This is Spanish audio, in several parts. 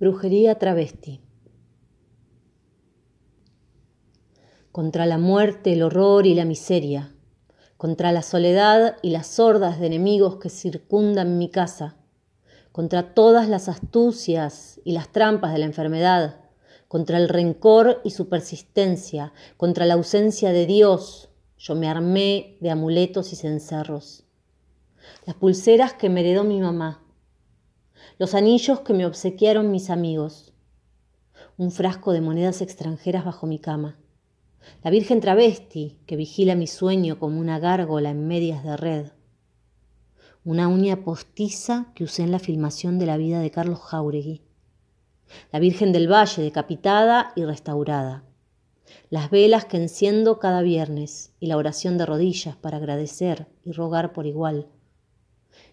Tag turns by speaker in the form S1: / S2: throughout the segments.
S1: Brujería travesti. Contra la muerte, el horror y la miseria. Contra la soledad y las hordas de enemigos que circundan mi casa. Contra todas las astucias y las trampas de la enfermedad. Contra el rencor y su persistencia. Contra la ausencia de Dios. Yo me armé de amuletos y cencerros. Las pulseras que me heredó mi mamá los anillos que me obsequiaron mis amigos, un frasco de monedas extranjeras bajo mi cama, la Virgen travesti que vigila mi sueño como una gárgola en medias de red, una uña postiza que usé en la filmación de la vida de Carlos Jauregui, la Virgen del Valle decapitada y restaurada, las velas que enciendo cada viernes y la oración de rodillas para agradecer y rogar por igual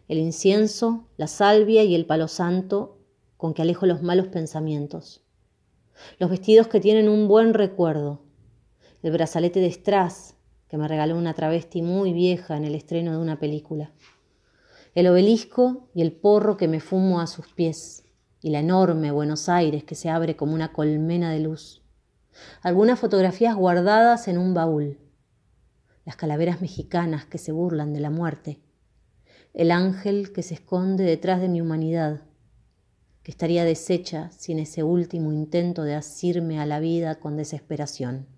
S1: el incienso, la salvia y el palo santo con que alejo los malos pensamientos, los vestidos que tienen un buen recuerdo, el brazalete de strass que me regaló una travesti muy vieja en el estreno de una película, el obelisco y el porro que me fumo a sus pies, y la enorme Buenos Aires que se abre como una colmena de luz, algunas fotografías guardadas en un baúl, las calaveras mexicanas que se burlan de la muerte, el ángel que se esconde detrás de mi humanidad, que estaría deshecha sin ese último intento de asirme a la vida con desesperación.